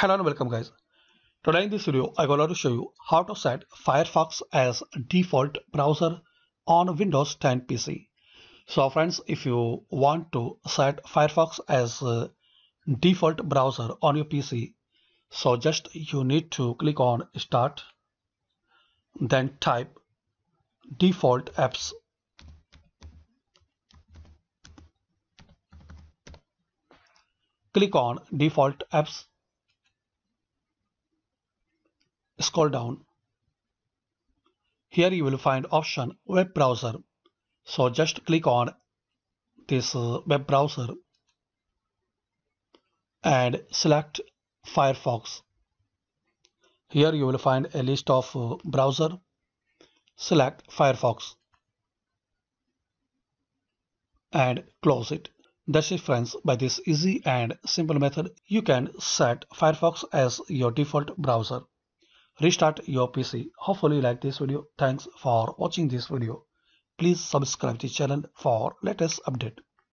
Hello and welcome guys. Today in this video I going to show you how to set Firefox as default browser on Windows 10 PC. So friends if you want to set Firefox as uh, default browser on your PC so just you need to click on start then type default apps click on default apps scroll down. Here you will find option web browser. So just click on this uh, web browser and select Firefox. Here you will find a list of uh, browser. Select Firefox and close it. That's it friends. By this easy and simple method, you can set Firefox as your default browser restart your PC. Hopefully you like this video. Thanks for watching this video. Please subscribe the channel for latest update.